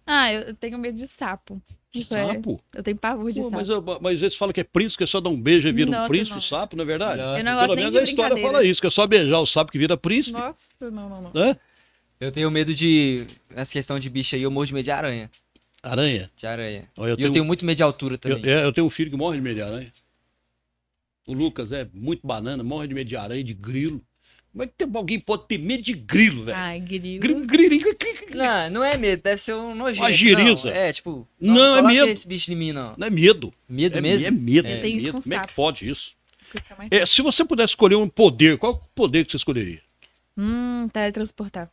Ah, eu tenho medo de sapo. Isso é- sapo? É. Eu tenho pavor de Pô, sapo. Mas, eu, mas, eles falam que é príncipe, que é só dar um beijo e vira não, um príncipe, não. sapo, não é verdade? Eu não Pelo menos a história fala isso, que é só beijar o sapo que vira príncipe. Nossa, não, não, não. É? Eu tenho medo de. Nessa questão de bicho aí, eu morro de medo de aranha. Aranha? De aranha. eu e tenho... eu tenho muito medo de altura também. Eu, é, eu tenho um filho que morre de medo de aranha. O Lucas é muito banana, morre de medo de aranha, de grilo. Como é que tem, alguém pode ter medo de grilo, velho? Ai, grilo. Grilo, grilo, grilo. Não, não é medo, deve ser um nojento. Uma giriza. Não, é, tipo, não, não é medo. esse bicho em mim, não. Não é medo. Medo é, mesmo? É medo. É, é medo. Como é que pode isso? É, se você pudesse escolher um poder, qual poder que você escolheria? Hum, teletransportar.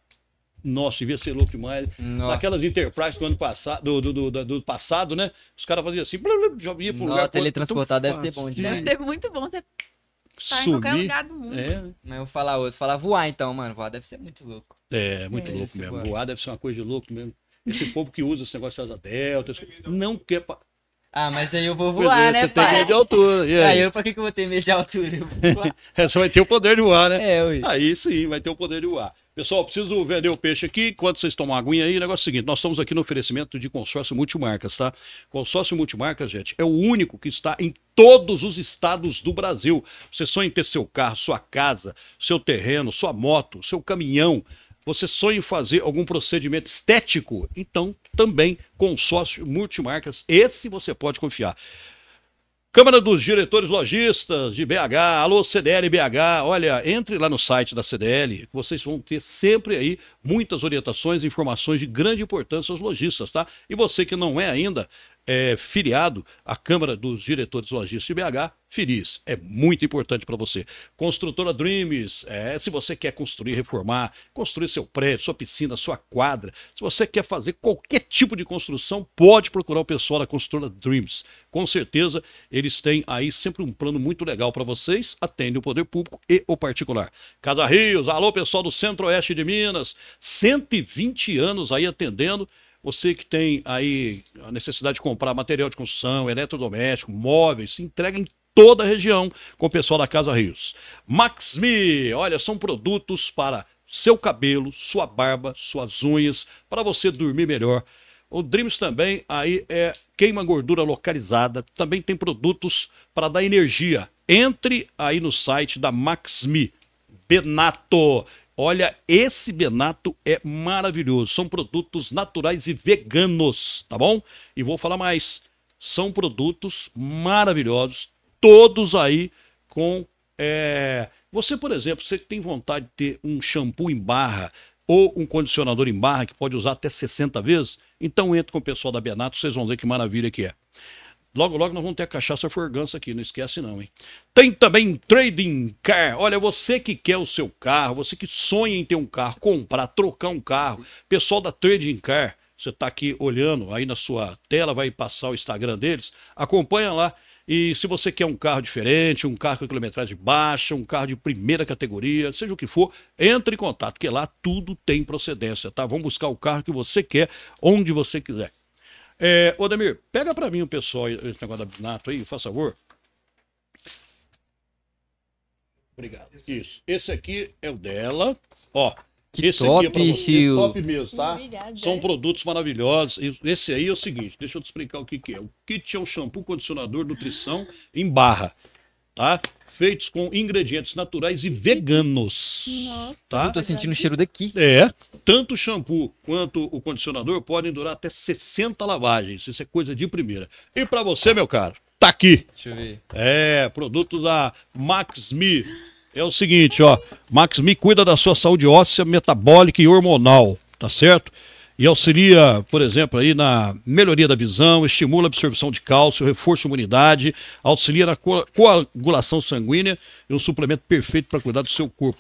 Nossa, devia ser louco demais. Nossa. Naquelas Enterprise do ano passado, do, do, do, do passado, né? Os caras faziam assim, blá, blá, já ia pro Nossa, lugar. É teletransportar deve ser bom demais. Deve ser muito bom. Você... Tá subir. em qualquer lugar do mundo. É. Né? Mas eu vou falar outro. Falar voar então, mano. Voar deve ser muito louco. É, muito é, louco mesmo. Voar. voar. deve ser uma coisa de louco mesmo. Esse povo que usa esse negócio de asa delta, não quer... Pa... Ah, mas aí eu vou voar, né, você pai? Você tem medo de altura. E aí? aí eu, pra que, que eu vou ter medo de altura? Eu vou voar. é, só vai ter o poder de voar, né? É, ui. Aí sim, vai ter o poder de voar. Pessoal, preciso vender o peixe aqui. Enquanto vocês tomam aguinha aí, negócio é o seguinte: nós estamos aqui no oferecimento de consórcio multimarcas, tá? Consórcio multimarcas, gente, é o único que está em todos os estados do Brasil. Você sonha em ter seu carro, sua casa, seu terreno, sua moto, seu caminhão. Você sonha em fazer algum procedimento estético? Então, também consórcio multimarcas. Esse você pode confiar. Câmara dos Diretores Lojistas de BH, alô CDL BH, olha, entre lá no site da CDL, vocês vão ter sempre aí muitas orientações e informações de grande importância aos lojistas, tá? E você que não é ainda, é, filiado à Câmara dos Diretores Lojistas de BH, Feliz, é muito importante para você. Construtora Dreams, é, se você quer construir, reformar, construir seu prédio, sua piscina, sua quadra, se você quer fazer qualquer tipo de construção, pode procurar o pessoal da Construtora Dreams. Com certeza, eles têm aí sempre um plano muito legal para vocês, atendem o poder público e o particular. Casa Rios, alô pessoal do Centro-Oeste de Minas, 120 anos aí atendendo você que tem aí a necessidade de comprar material de construção, eletrodoméstico, móveis, entrega em toda a região com o pessoal da Casa Rios. Maxmi, olha, são produtos para seu cabelo, sua barba, suas unhas, para você dormir melhor. O Dreams também aí é queima gordura localizada, também tem produtos para dar energia. Entre aí no site da Maxmi Benato Olha, esse Benato é maravilhoso. São produtos naturais e veganos, tá bom? E vou falar mais. São produtos maravilhosos, todos aí com. É... Você, por exemplo, você tem vontade de ter um shampoo em barra ou um condicionador em barra que pode usar até 60 vezes? Então entre com o pessoal da Benato, vocês vão ver que maravilha que é. Logo, logo nós vamos ter a cachaça Forgança aqui, não esquece não, hein? Tem também Trading Car. Olha, você que quer o seu carro, você que sonha em ter um carro, comprar, trocar um carro, pessoal da Trading Car, você está aqui olhando aí na sua tela, vai passar o Instagram deles, acompanha lá. E se você quer um carro diferente, um carro com quilometragem baixa, um carro de primeira categoria, seja o que for, entre em contato, que lá tudo tem procedência, tá? Vamos buscar o carro que você quer, onde você quiser. É, Odemir, pega para mim o pessoal esse negócio da Binato aí, faz favor. Obrigado. Isso. Esse aqui é o dela. Ó. Que esse top, aqui é pra você, Rio. É top mesmo, tá? Obrigada. São produtos maravilhosos. Esse aí é o seguinte, deixa eu te explicar o que, que é. O kit é um shampoo, condicionador, nutrição em barra, tá? feitos com ingredientes naturais e veganos. tá? Eu tô sentindo o cheiro daqui. É. Tanto o shampoo quanto o condicionador podem durar até 60 lavagens. Isso é coisa de primeira. E para você, meu caro, tá aqui. Deixa eu ver. É, produto da Maxmi. É o seguinte, ó. Maxmi cuida da sua saúde óssea, metabólica e hormonal, tá certo? e auxilia, por exemplo, aí na melhoria da visão, estimula a absorção de cálcio, reforça a imunidade, auxilia na coagulação sanguínea e um suplemento perfeito para cuidar do seu corpo.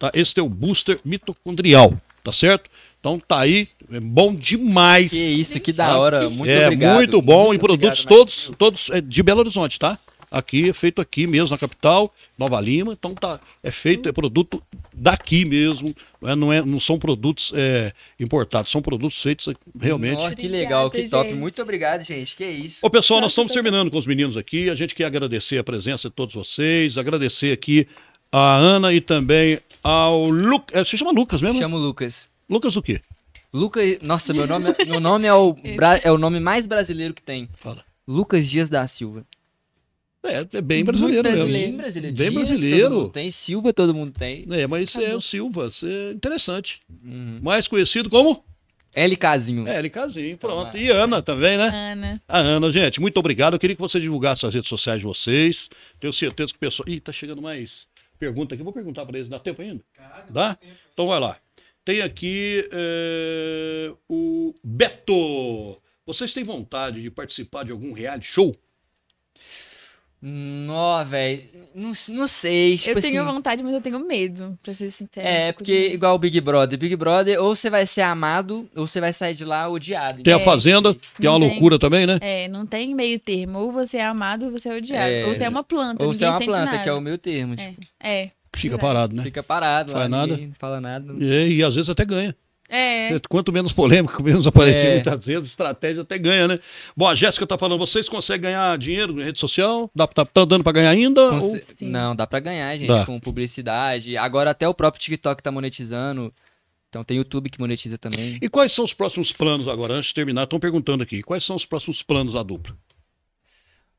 Tá? Esse é o booster mitocondrial, tá certo? Então tá aí, é bom demais. Que isso, que da hora. Muito é, obrigado. Muito bom muito e produtos todos, todos é, de Belo Horizonte, tá? aqui, é feito aqui mesmo na capital, Nova Lima. Então tá, é feito, é produto daqui mesmo. é, Não, é, não são produtos é, importados, são produtos feitos realmente. Nossa, que legal, que top. Gente. Muito obrigado, gente. Que isso. Ô, pessoal, nós estamos terminando com os meninos aqui. A gente quer agradecer a presença de todos vocês, agradecer aqui a Ana e também ao Lucas. É, Você chama Lucas mesmo? Chamo Lucas. Lucas o quê? Lucas. Nossa, meu nome, é, meu nome é, o, é o nome mais brasileiro que tem. Fala. Lucas Dias da Silva. É, é bem brasileiro, brasileiro mesmo. Brasileiro. Bem Dias, brasileiro. tem Silva, todo mundo tem. É, mas isso é o Silva, isso é interessante. Uhum. Mais conhecido como? LKzinho. É, LKzinho, tá pronto. E Ana também, né? Ana. A Ana, gente, muito obrigado. Eu queria que você divulgasse as redes sociais de vocês. Tenho certeza que o pessoal. Ih, tá chegando mais pergunta aqui. Vou perguntar para eles. Dá tempo ainda? Cara, Dá? Tempo. Então vai lá. Tem aqui é... o Beto. Vocês têm vontade de participar de algum reality show? Nó, velho. Não, não sei. Tipo eu tenho assim. vontade, mas eu tenho medo, pra ser sincero. É, tipo porque de... Assim. igual o Big Brother. Big Brother, ou você vai ser amado, ou você vai sair de lá odiado. Tem é, a Fazenda, que é uma loucura também, né? É, não tem meio termo. Ou você é amado, ou você é odiado. É, ou você é uma planta, Ou você é uma planta, nada. que é o meio termo, é, tipo. É. Fica Exato. parado, né? Fica parado Faz lá. Nada. não fala nada. E, e às vezes até ganha. É. Quanto menos polêmico, menos aparecer é. muitas tá vezes, estratégia até ganha, né? Bom, a Jéssica tá falando, vocês conseguem ganhar dinheiro na rede social? Dá, tá, tá dando para ganhar ainda? Ou... Não, dá para ganhar, gente, dá. com publicidade. Agora até o próprio TikTok tá monetizando. Então tem YouTube que monetiza também. E quais são os próximos planos agora? Antes de terminar, estão perguntando aqui. Quais são os próximos planos da dupla?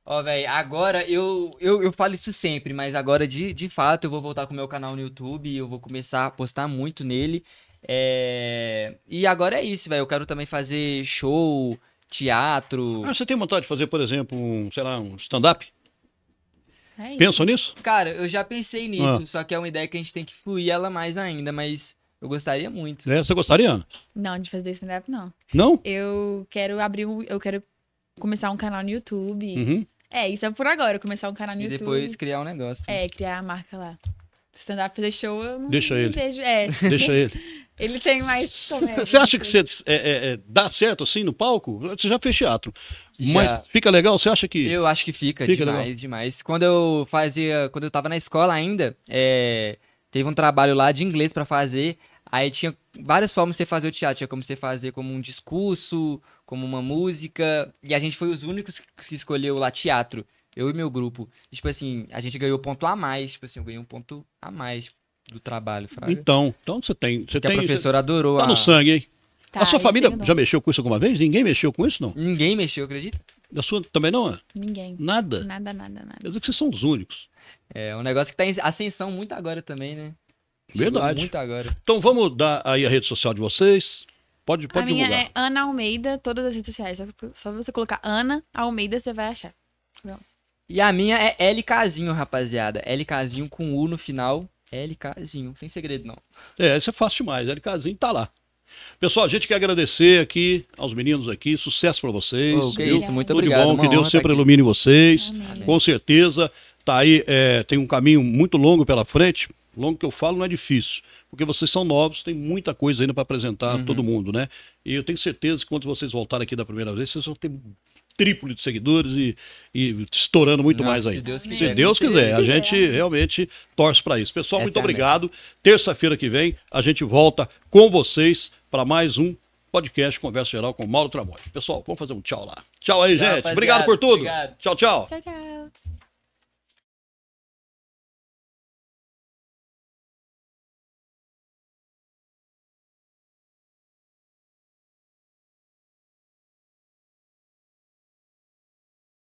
Ó, velho, agora eu, eu, eu falo isso sempre, mas agora de, de fato eu vou voltar com o meu canal no YouTube, eu vou começar a postar muito nele. É... E agora é isso, velho. Eu quero também fazer show, teatro. Ah, você tem vontade de fazer, por exemplo, um, sei lá, um stand-up? É Pensam nisso? Cara, eu já pensei nisso, ah. só que é uma ideia que a gente tem que fluir ela mais ainda, mas eu gostaria muito. É, você gostaria, Ana? Não, de fazer stand-up, não. Não? Eu quero abrir um. Eu quero começar um canal no YouTube. Uhum. É, isso é por agora, começar um canal no e YouTube. E depois criar um negócio. Né? É, criar a marca lá. Stand-up fazer show, eu não Deixa ele. Vejo. É. Deixa ele. Ele tem mais Você acha que você é, é, é, dá certo assim no palco? Você já fez teatro. Já. Mas fica legal? Você acha que. Eu acho que fica, fica demais, legal. demais. Quando eu fazia. Quando eu tava na escola ainda, é, teve um trabalho lá de inglês para fazer. Aí tinha várias formas de você fazer o teatro. Tinha como você fazer como um discurso, como uma música. E a gente foi os únicos que escolheu lá teatro. Eu e meu grupo. E, tipo assim, a gente ganhou ponto a mais. Tipo assim, eu ganhei um ponto a mais do trabalho, Fraga. Então, então você tem. Você que tem, a professora você... adorou. Tá a... no sangue, hein? Tá, a sua família já não. mexeu com isso alguma vez? Ninguém mexeu com isso, não? Ninguém mexeu, acredita? Da sua também não? É? Ninguém. Nada? Nada, nada, nada. Eu digo que vocês são os únicos. É, um negócio que tá em ascensão muito agora também, né? Verdade. Chegou muito agora. Então vamos dar aí a rede social de vocês. Pode, pode a é divulgar. minha é Ana Almeida, todas as redes sociais. Só, você colocar Ana Almeida, você vai achar. Não. E a minha é LKzinho, rapaziada. LKzinho com U no final. LKzinho. Não tem segredo, não. É, isso é fácil demais. LKzinho tá lá. Pessoal, a gente quer agradecer aqui aos meninos aqui, sucesso para vocês. Oh, que isso, muito Tudo obrigado. Tudo bom, que Deus sempre ilumine vocês. Amém. Com certeza, tá aí, é, tem um caminho muito longo pela frente. Longo que eu falo não é difícil, porque vocês são novos, tem muita coisa ainda para apresentar uhum. a todo mundo, né? E eu tenho certeza que quando vocês voltarem aqui da primeira vez, vocês vão ter triplo de seguidores e, e estourando muito Não, mais se aí. Deus se Deus quiser. A gente realmente torce para isso. Pessoal, Essa muito é obrigado. Terça-feira que vem a gente volta com vocês para mais um podcast Conversa Geral com Mauro Tramonte. Pessoal, vamos fazer um tchau lá. Tchau aí, tchau, gente. Obrigado por tudo. Obrigado. tchau. Tchau, tchau. tchau.